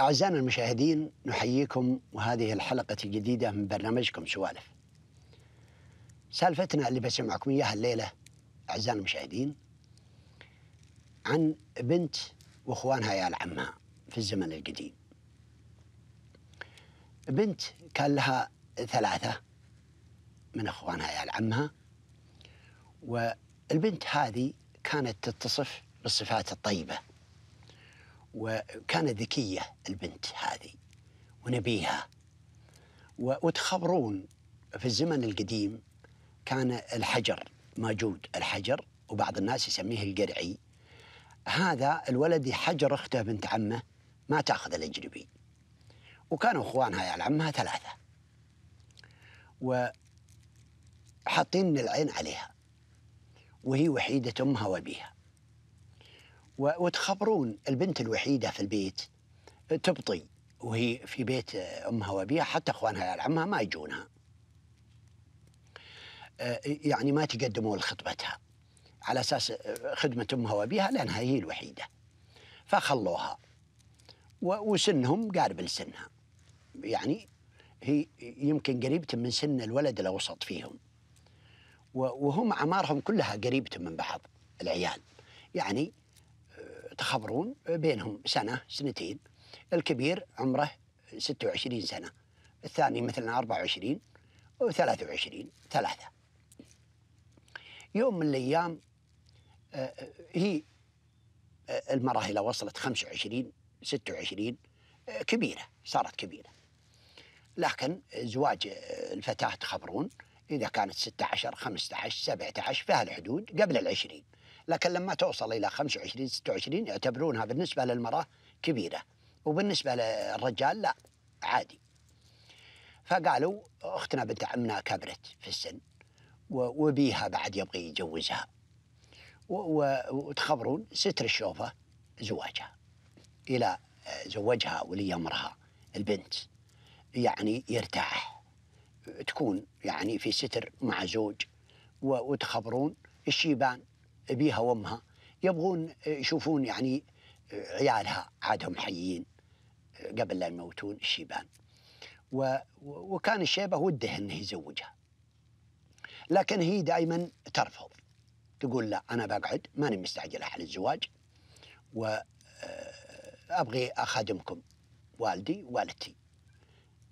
أعزائنا المشاهدين نحييكم وهذه الحلقة الجديدة من برنامجكم سوالف سالفتنا اللي بسمعكم إياها الليلة أعزائنا المشاهدين عن بنت وإخوانها يا العمها في الزمن القديم بنت كان لها ثلاثة من إخوانها يا العمها والبنت هذه كانت تتصف بالصفات الطيبة وكانت ذكية البنت هذه ونبيها وتخبرون في الزمن القديم كان الحجر موجود الحجر وبعض الناس يسميه القرعي هذا الولد حجر أخته بنت عمه ما تأخذ الأجنبي وكانوا إخوانها يا يعني عمها ثلاثة وحاطين العين عليها وهي وحيدة أمها وأبيها وتخبرون البنت الوحيدة في البيت تبطي وهي في بيت أمها وأبيها حتى أخوانها عمها ما يجونها آه، يعني ما تقدموا لخطبتها على أساس خدمة أمها وأبيها لأنها هي الوحيدة فخلوها وسنهم قارب لسنها يعني هي يمكن قريبة من سن الولد الأوسط فيهم وهم أعمارهم كلها قريبة من بعض العيال يعني يتخابرون بينهم سنة سنتين الكبير عمره 26 سنة الثاني مثلا 24 و23 ثلاثة يوم من الأيام آه، آه، هي آه، المرأة وصلت 25 26 كبيرة صارت كبيرة لكن زواج الفتاة تخبرون إذا كانت 16 15 17 في هالحدود قبل العشرين لكن لما توصل إلى 25 26 يعتبرونها بالنسبة للمرأة كبيرة وبالنسبة للرجال لا عادي فقالوا أختنا بنت عمنا كبرت في السن وبيها بعد يبغي يجوزها وتخبرون ستر الشوفة زواجها إلى زوجها ولي أمرها البنت يعني يرتاح تكون يعني في ستر مع زوج وتخبرون الشيبان أبيها وأمها يبغون آه، يشوفون يعني آه، عيالها عادهم حيين آه، قبل لا يموتون الشيبان و وكان الشيبة وده أنه يزوجها لكن هي دائما ترفض تقول لا أنا بقعد ماني مستعجلة على الزواج وأبغي أخادمكم والدي والدتي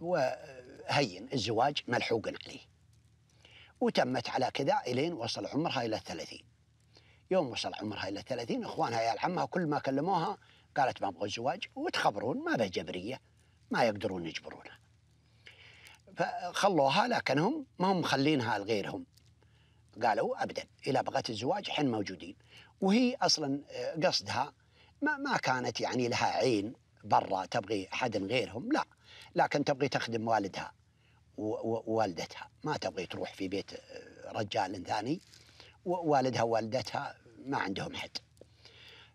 وهين الزواج ملحوق عليه وتمت على كذا إلين وصل عمرها إلى الثلاثين يوم وصل عمرها إلى 30 إخوانها يا عمها كل ما كلموها قالت ما أبغى الزواج وتخبرون ما به جبرية ما يقدرون يجبرونها فخلوها لكنهم ما هم مخلينها لغيرهم قالوا أبدا إذا بغت الزواج حين موجودين وهي أصلا آه، قصدها ما, ما كانت يعني لها عين برا تبغي حد غيرهم لا لكن تبغي تخدم والدها ووالدتها ما تبغي تروح في بيت آه، رجال ثاني ووالدها ووالدتها ما عندهم حد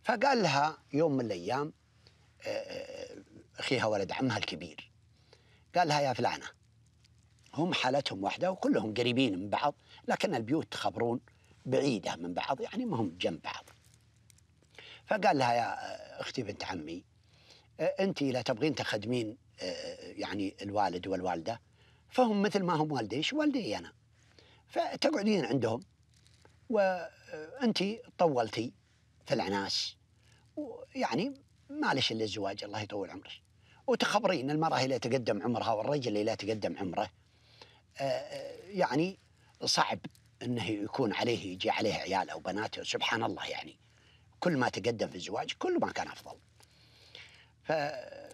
فقال لها يوم من الايام آه، آه، اخيها ولد عمها الكبير قال لها يا فلانه هم حالتهم واحده وكلهم قريبين من بعض لكن البيوت تخبرون بعيده من بعض يعني ما هم جنب بعض فقال لها يا آه، اختي بنت عمي انت اذا تبغين تخدمين يعني الوالد والوالده فهم مثل ما هم والديش والدي انا فتقعدين عندهم وأنت طولتي في العناس يعني معلش إلا الزواج الله يطول عمرك وتخبرين المرأة اللي تقدم عمرها والرجل اللي لا تقدم عمره آه، آه، يعني صعب انه يكون عليه يجي عليه عيال او بنات سبحان الله يعني كل ما تقدم في الزواج كل ما كان افضل ف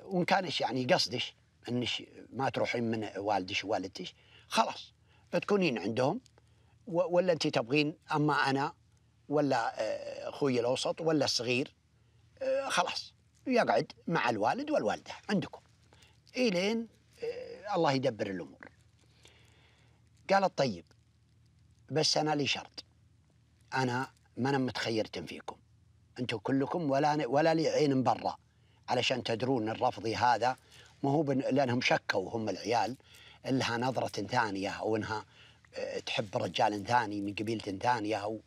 وان كانش يعني قصدش انش ما تروحين من والدش ووالدتش خلاص بتكونين عندهم ولا انت تبغين اما انا ولا آه، اخوي الاوسط ولا الصغير آه، خلاص يقعد مع الوالد والوالده عندكم الين آه، الله يدبر الامور قالت طيب بس انا لي شرط انا ما انا متخيرت فيكم انتم كلكم ولا ولا لي عين برا علشان تدرون الرفضي هذا ما هو لانهم شكوا هم العيال لها نظرة ثانية أو أنها تحب رجال ثاني من قبيلة ثانية أو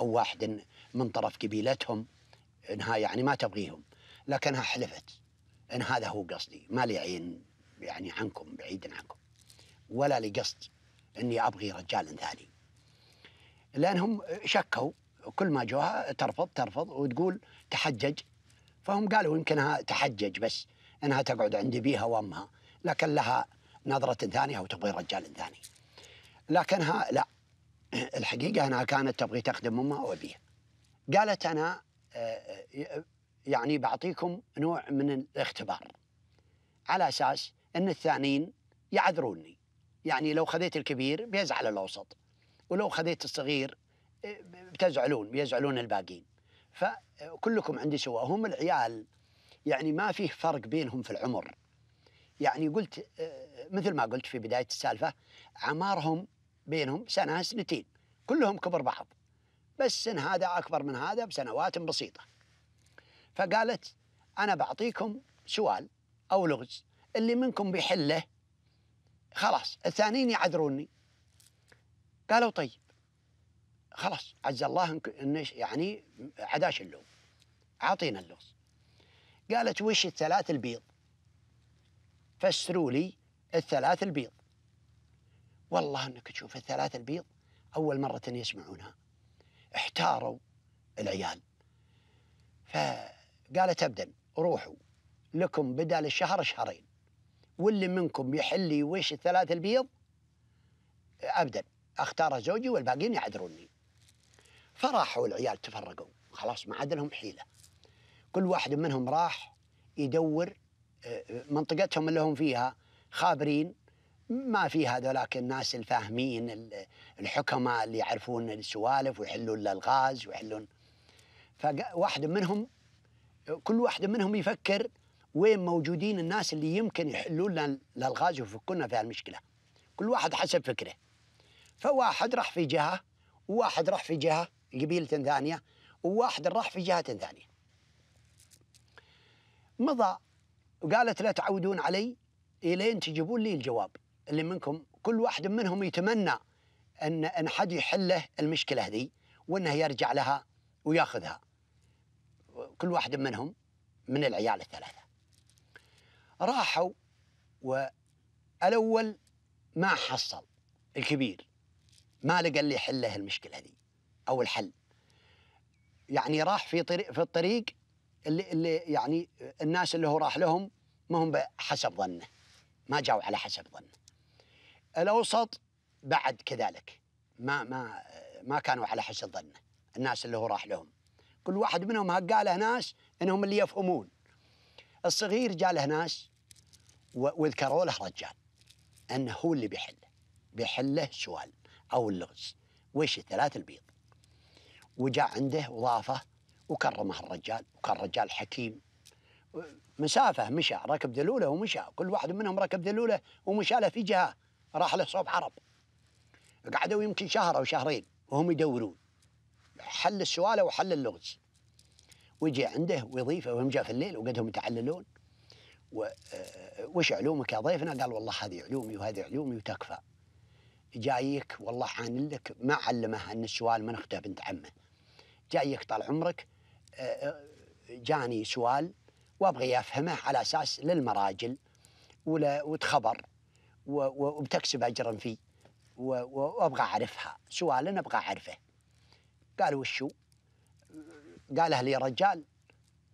أو واحد من طرف قبيلتهم إنها يعني ما تبغيهم لكنها حلفت إن هذا هو قصدي ما لي عين يعني عنكم بعيد عنكم ولا لي قصد إني أبغي رجال ثاني لأنهم شكوا كل ما جوها ترفض ترفض وتقول تحجج فهم قالوا يمكنها تحجج بس انها تقعد عند ابيها وامها لكن لها نظره ثانيه وتبغي رجال ثاني. لكنها لا الحقيقة أنها كانت تبغي تخدم أمها وأبيها قالت أنا آه، آه، يعني بعطيكم نوع من الاختبار على أساس أن الثانيين يعذروني يعني لو خذيت الكبير بيزعل الأوسط ولو خذيت الصغير آه، بتزعلون بيزعلون الباقين فكلكم عندي سواء هم العيال يعني ما فيه فرق بينهم في العمر يعني قلت مثل ما قلت في بداية السالفة عمارهم بينهم سنة سنتين كلهم كبر بعض بس سن هذا أكبر من هذا بسنوات بسيطة فقالت أنا بعطيكم سؤال أو لغز اللي منكم بيحله خلاص الثانيين يعذروني قالوا طيب خلاص عز الله انه يعني عداش اللوم اعطينا اللغز قالت وش الثلاث البيض فسروا لي الثلاث البيض والله انك تشوف الثلاثه البيض اول مره يسمعونها احتاروا العيال فقالت ابدا روحوا لكم بدل الشهر شهرين واللي منكم يحل وش الثلاث البيض ابدا اختار زوجي والباقيين يعذروني فراحوا العيال تفرقوا خلاص ما عاد لهم حيله كل واحد منهم راح يدور آه، منطقتهم اللي هم فيها خابرين ما في هذولاك الناس الفاهمين الحكماء اللي يعرفون السوالف ويحلون الالغاز ويحلون فواحد منهم كل واحد منهم يفكر وين موجودين الناس اللي يمكن يحلون لنا الالغاز ويفكونا في المشكله كل واحد حسب فكره فواحد راح في جهه وواحد راح في جهه قبيله ثانيه وواحد راح في جهه ثانيه مضى وقالت لا تعودون علي الين تجيبون لي الجواب اللي منكم كل واحد منهم يتمنى ان ان حد يحله المشكله هذه وانه يرجع لها وياخذها كل واحد منهم من العيال الثلاثه راحوا والاول ما حصل الكبير ما لقى اللي يحله المشكله هذه او الحل يعني راح في طريق في الطريق اللي, اللي يعني الناس اللي هو راح لهم ما هم بحسب ظنه ما جاوا على حسب ظنه الاوسط بعد كذلك ما ما ما كانوا على حسن ظنه الناس اللي هو راح لهم كل واحد منهم قاله ناس انهم اللي يفهمون الصغير جاء له ناس وذكروا له رجال انه هو اللي بيحل بيحله سؤال او اللغز وش الثلاث البيض وجاء عنده وضافه وكرمه الرجال وكان رجال حكيم مسافه مشى ركب دلوله ومشى كل واحد منهم ركب دلوله ومشى له في جهه راح له صوب عرب قعدوا يمكن شهر او شهرين وهم يدورون حل السواله وحل اللغز ويجي عنده وظيفه وهم جاء في الليل وقدهم يتعللون آه، وش علومك يا ضيفنا؟ قال والله هذه علومي وهذه علومي وتكفى جايك والله حان لك ما علمه ان السؤال من اخته بنت عمه جايك طال عمرك آه، آه، جاني سؤال وابغي افهمه على اساس للمراجل ولا وتخبر وبتكسب اجرا فيه وابغى اعرفها سؤال ابغى اعرفه قال وشو قالها لي رجال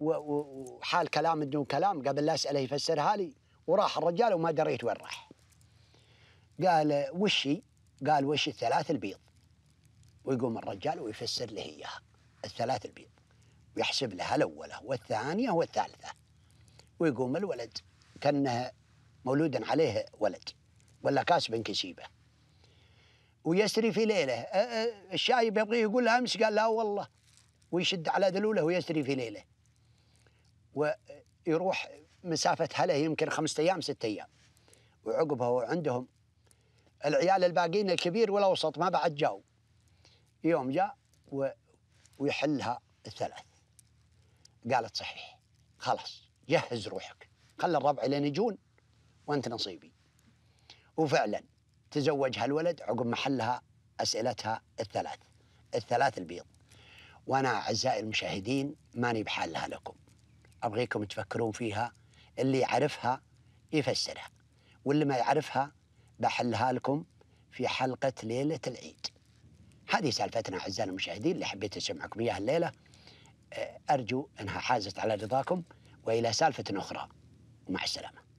وحال كلام بدون كلام قبل لا اساله يفسرها لي وراح الرجال وما دريت وين راح قال وشي قال وش الثلاث البيض ويقوم الرجال ويفسر له اياها الثلاث البيض ويحسب لها الاولى والثانيه والثالثه ويقوم الولد كانه مولود عليه ولد ولا كاس بن كسيبه ويسري في ليله الشايب يبغي يقول امس قال لا والله ويشد على دلوله ويسري في ليله ويروح مسافه هله يمكن خمسة ايام ستة ايام وعقبها عندهم العيال الباقيين الكبير والاوسط ما بعد جاوا يوم جاء و... ويحلها الثلاث قالت صحيح خلاص جهز روحك خلي الربع لين يجون وانت نصيبي وفعلا تزوجها الولد عقب ما حلها اسئلتها الثلاث الثلاث البيض وانا اعزائي المشاهدين ماني بحالها لكم ابغيكم تفكرون فيها اللي يعرفها يفسرها واللي ما يعرفها بحلها لكم في حلقه ليله العيد هذه سالفتنا اعزائي المشاهدين اللي حبيت اسمعكم اياها الليله ارجو انها حازت على رضاكم والى سالفه اخرى ومع السلامه